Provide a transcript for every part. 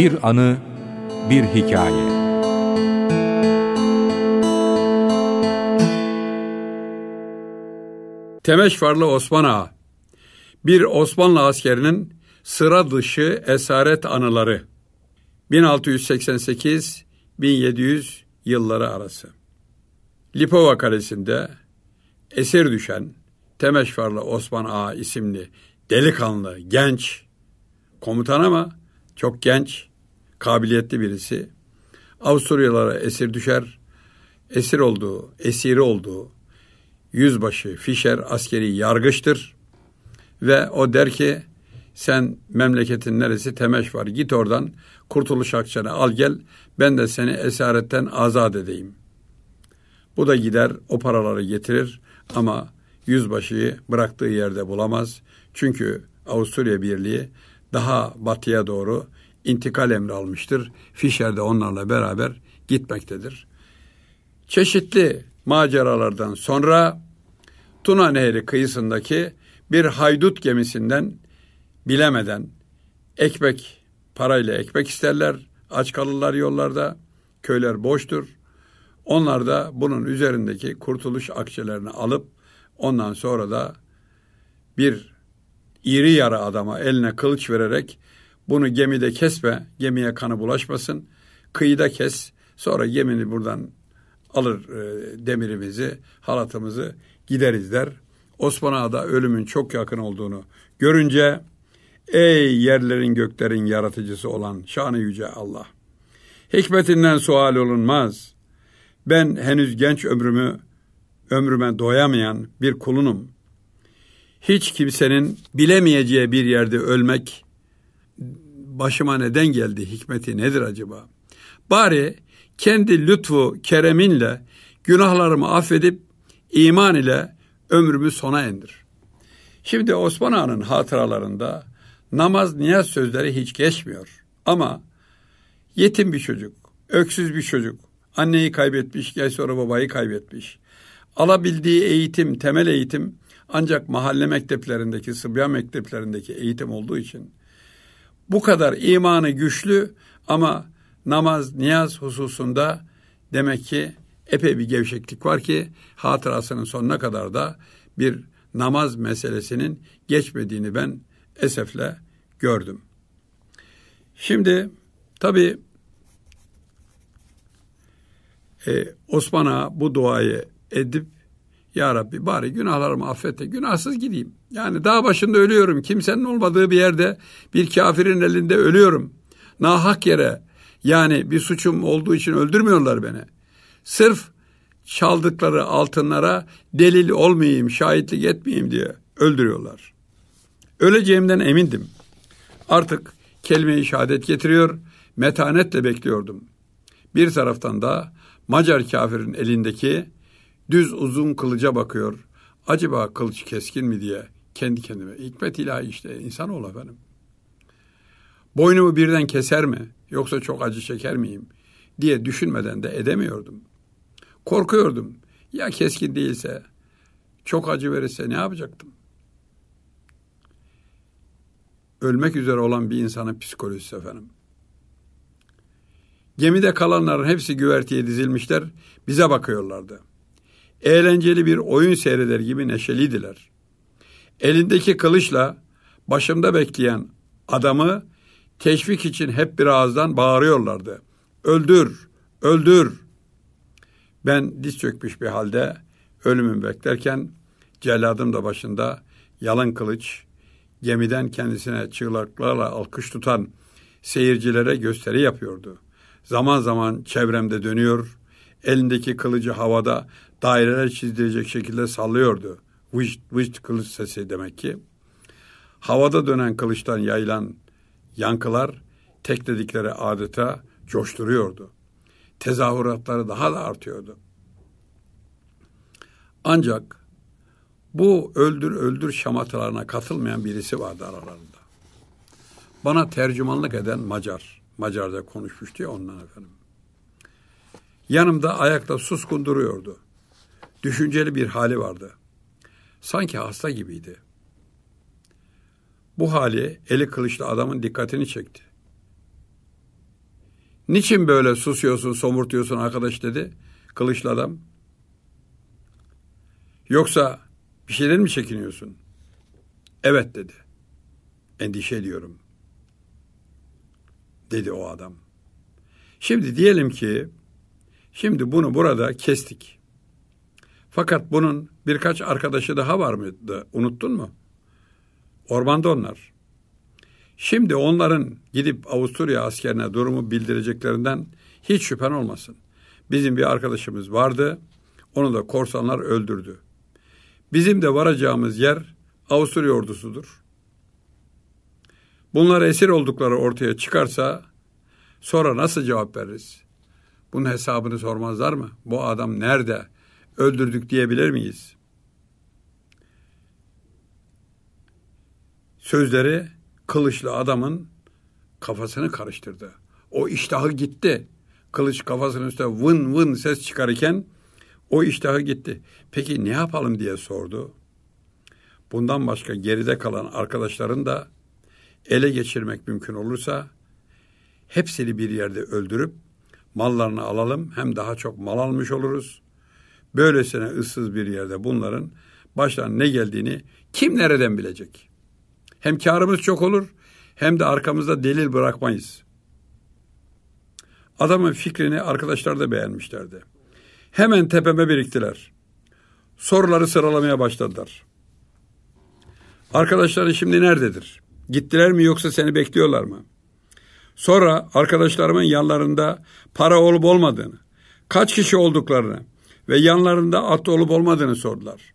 Bir anı, bir hikaye. Temeşvarlı Osman Ağa Bir Osmanlı askerinin sıra dışı esaret anıları 1688-1700 yılları arası. Lipova Kalesi'nde esir düşen Temeşvarlı Osman Ağa isimli delikanlı genç komutan ama çok genç kabiliyetli birisi. Avusturyalara esir düşer. Esir olduğu, esiri olduğu yüzbaşı Fischer askeri yargıçtır. Ve o der ki sen memleketin neresi temeş var git oradan kurtuluş akçanı al gel ben de seni esaretten azat edeyim. Bu da gider o paraları getirir ama yüzbaşıyı bıraktığı yerde bulamaz. Çünkü Avusturya Birliği daha batıya doğru intikal emri almıştır. Fischer de onlarla beraber gitmektedir. Çeşitli maceralardan sonra Tuna Nehri kıyısındaki bir haydut gemisinden bilemeden ekmek parayla ekmek isterler. Aç kalırlar yollarda. Köyler boştur. Onlar da bunun üzerindeki kurtuluş akçelerini alıp ondan sonra da bir iri yara adama eline kılıç vererek bunu gemide kesme, gemiye kanı bulaşmasın. Kıyıda kes, sonra gemini buradan alır e, demirimizi, halatımızı gideriz der. Osman Ağa'da ölümün çok yakın olduğunu görünce, ey yerlerin göklerin yaratıcısı olan şanı yüce Allah, hikmetinden sual olunmaz. Ben henüz genç ömrümü, ömrüme doyamayan bir kulunum. Hiç kimsenin bilemeyeceği bir yerde ölmek başıma neden geldi hikmeti nedir acaba? Bari kendi lütfu kereminle günahlarımı affedip iman ile ömrümü sona endir. Şimdi Osman Ağa'nın hatıralarında namaz niyaz sözleri hiç geçmiyor. Ama yetim bir çocuk, öksüz bir çocuk, anneyi kaybetmiş, gel sonra babayı kaybetmiş. Alabildiği eğitim, temel eğitim ancak mahalle mekteplerindeki, sıbyan mekteplerindeki eğitim olduğu için bu kadar imanı güçlü ama namaz, niyaz hususunda demek ki epey bir gevşeklik var ki hatırasının sonuna kadar da bir namaz meselesinin geçmediğini ben esefle gördüm. Şimdi tabi e, Osman bu duayı edip ya Rabbi bari günahlarımı affet de günahsız gideyim. Yani dağ başında ölüyorum. Kimsenin olmadığı bir yerde bir kafirin elinde ölüyorum. Nahak yere yani bir suçum olduğu için öldürmüyorlar beni. Sırf çaldıkları altınlara delil olmayayım, şahitlik etmeyeyim diye öldürüyorlar. Öleceğimden emindim. Artık kelime-i şehadet getiriyor, metanetle bekliyordum. Bir taraftan da Macar kafirin elindeki Düz uzun kılıca bakıyor. Acaba kılıç keskin mi diye kendi kendime. Hikmet ilahi işte insan ol efendim. Boynumu birden keser mi? Yoksa çok acı çeker miyim? diye düşünmeden de edemiyordum. Korkuyordum. Ya keskin değilse, çok acı verirse ne yapacaktım? Ölmek üzere olan bir insanın psikolojisi efendim. Gemide kalanların hepsi güverteye dizilmişler, bize bakıyorlardı eğlenceli bir oyun seyreder gibi neşeliydiler. Elindeki kılıçla başımda bekleyen adamı teşvik için hep bir ağızdan bağırıyorlardı. Öldür, öldür. Ben diz çökmüş bir halde ölümüm beklerken celladım da başında yalın kılıç, gemiden kendisine çığlıklarla alkış tutan seyircilere gösteri yapıyordu. Zaman zaman çevremde dönüyor, elindeki kılıcı havada daireler çizilecek şekilde sallıyordu. Vıçt vıçt kılıç sesi demek ki. Havada dönen kılıçtan yayılan yankılar tek dedikleri adeta coşturuyordu. Tezahüratları daha da artıyordu. Ancak bu öldür öldür şamatalarına katılmayan birisi vardı aralarında. Bana tercümanlık eden Macar. Macar'da konuşmuştu ya ondan efendim. Yanımda ayakta suskun duruyordu düşünceli bir hali vardı. Sanki hasta gibiydi. Bu hali eli kılıçlı adamın dikkatini çekti. Niçin böyle susuyorsun, somurtuyorsun arkadaş dedi kılıçlı adam. Yoksa bir şeyden mi çekiniyorsun? Evet dedi. Endişe ediyorum. Dedi o adam. Şimdi diyelim ki şimdi bunu burada kestik. Fakat bunun birkaç arkadaşı daha var mıydı? Unuttun mu? Ormanda onlar. Şimdi onların gidip Avusturya askerine durumu bildireceklerinden hiç şüphen olmasın. Bizim bir arkadaşımız vardı. Onu da korsanlar öldürdü. Bizim de varacağımız yer Avusturya ordusudur. Bunlar esir oldukları ortaya çıkarsa sonra nasıl cevap veririz? Bunun hesabını sormazlar mı? Bu adam nerede? öldürdük diyebilir miyiz? Sözleri kılıçlı adamın kafasını karıştırdı. O iştahı gitti. Kılıç kafasının üstüne vın vın ses çıkarırken o iştahı gitti. Peki ne yapalım diye sordu. Bundan başka geride kalan arkadaşların da ele geçirmek mümkün olursa hepsini bir yerde öldürüp mallarını alalım hem daha çok mal almış oluruz Böylesine ıssız bir yerde bunların başlarına ne geldiğini kim nereden bilecek? Hem karımız çok olur hem de arkamızda delil bırakmayız. Adamın fikrini arkadaşlar da beğenmişlerdi. Hemen tepeme biriktiler. Soruları sıralamaya başladılar. Arkadaşları şimdi nerededir? Gittiler mi yoksa seni bekliyorlar mı? Sonra arkadaşlarımın yanlarında para olup olmadığını, kaç kişi olduklarını, ve yanlarında at olup olmadığını sordular.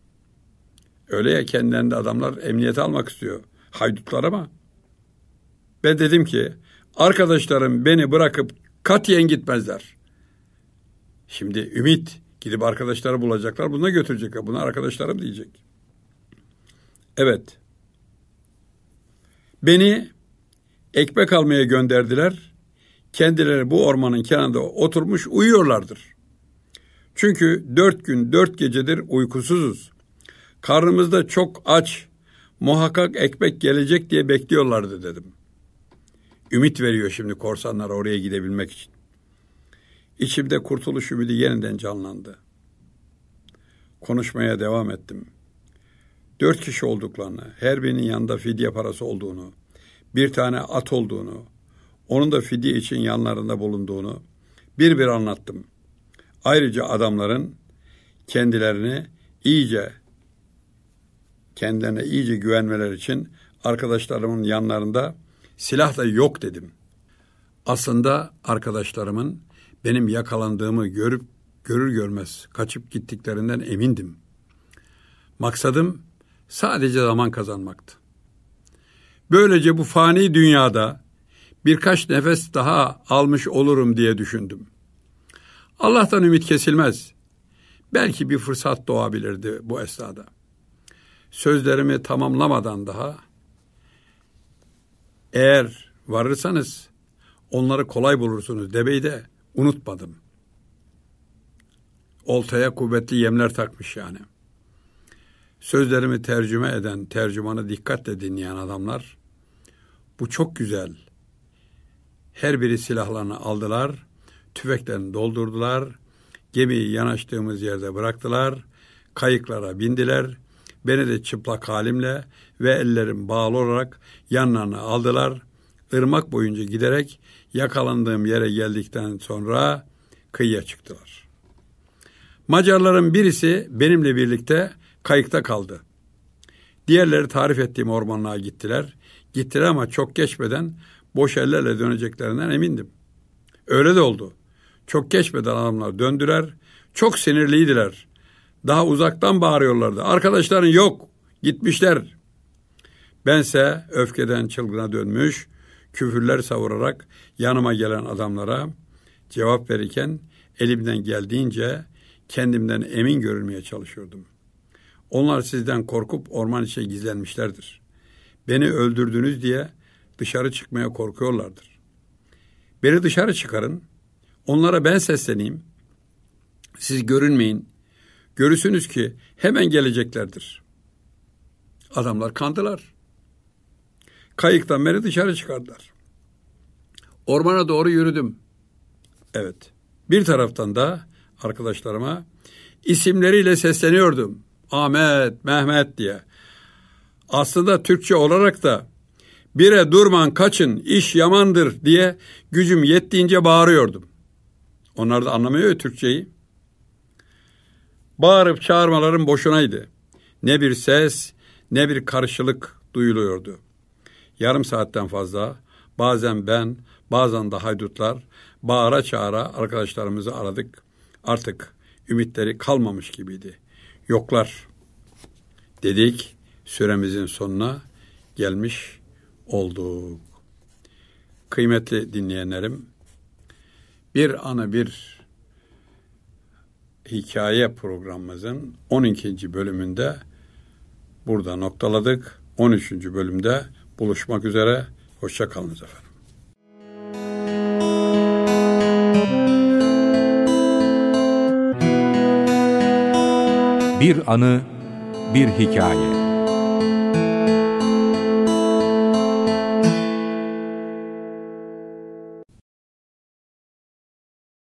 Öyle ya kendilerinde adamlar emniyete almak istiyor. Haydutlar ama. Ben dedim ki arkadaşlarım beni bırakıp katiyen gitmezler. Şimdi Ümit gidip arkadaşları bulacaklar. Buna götürecekler. Buna arkadaşlarım diyecek. Evet. Beni ekmek almaya gönderdiler. Kendileri bu ormanın kenarında oturmuş uyuyorlardır. Çünkü dört gün dört gecedir uykusuzuz. Karnımızda çok aç, muhakkak ekmek gelecek diye bekliyorlardı dedim. Ümit veriyor şimdi korsanlar oraya gidebilmek için. İçimde kurtuluş ümidi yeniden canlandı. Konuşmaya devam ettim. Dört kişi olduklarını, her birinin yanında fidye parası olduğunu, bir tane at olduğunu, onun da fidye için yanlarında bulunduğunu bir bir anlattım. Ayrıca adamların kendilerini iyice kendilerine iyice güvenmeler için arkadaşlarımın yanlarında silah da yok dedim. Aslında arkadaşlarımın benim yakalandığımı görüp görür görmez kaçıp gittiklerinden emindim. Maksadım sadece zaman kazanmaktı. Böylece bu fani dünyada birkaç nefes daha almış olurum diye düşündüm. Allah'tan ümit kesilmez. Belki bir fırsat doğabilirdi bu esnada. Sözlerimi tamamlamadan daha eğer varırsanız onları kolay bulursunuz debeyi de unutmadım. Oltaya kuvvetli yemler takmış yani. Sözlerimi tercüme eden, tercümanı dikkatle dinleyen adamlar bu çok güzel. Her biri silahlarını aldılar tüfeklerini doldurdular. Gemiyi yanaştığımız yerde bıraktılar. Kayıklara bindiler. Beni de çıplak halimle ve ellerim bağlı olarak yanlarına aldılar. Irmak boyunca giderek yakalandığım yere geldikten sonra kıyıya çıktılar. Macarların birisi benimle birlikte kayıkta kaldı. Diğerleri tarif ettiğim ormanlığa gittiler. Gittiler ama çok geçmeden boş ellerle döneceklerinden emindim. Öyle de oldu. Çok geçmeden adamlar döndüler. Çok sinirliydiler. Daha uzaktan bağırıyorlardı. Arkadaşların yok. Gitmişler. Bense öfkeden çılgına dönmüş, küfürler savurarak yanıma gelen adamlara cevap verirken elimden geldiğince kendimden emin görünmeye çalışıyordum. Onlar sizden korkup orman içe gizlenmişlerdir. Beni öldürdünüz diye dışarı çıkmaya korkuyorlardır. Beni dışarı çıkarın, Onlara ben sesleneyim. Siz görünmeyin. Görürsünüz ki hemen geleceklerdir. Adamlar kandılar. Kayıktan beni dışarı çıkardılar. Ormana doğru yürüdüm. Evet. Bir taraftan da arkadaşlarıma isimleriyle sesleniyordum. Ahmet, Mehmet diye. Aslında Türkçe olarak da bire durman kaçın iş yamandır diye gücüm yettiğince bağırıyordum. Onlar da anlamıyor ya Türkçeyi. Bağırıp çağırmaların boşunaydı. Ne bir ses ne bir karşılık duyuluyordu. Yarım saatten fazla bazen ben bazen de haydutlar bağıra çağıra arkadaşlarımızı aradık. Artık ümitleri kalmamış gibiydi. Yoklar dedik süremizin sonuna gelmiş olduk. Kıymetli dinleyenlerim bir anı bir hikaye programımızın 12. bölümünde burada noktaladık. 13. bölümde buluşmak üzere. Hoşçakalınız efendim. Bir anı, bir hikaye.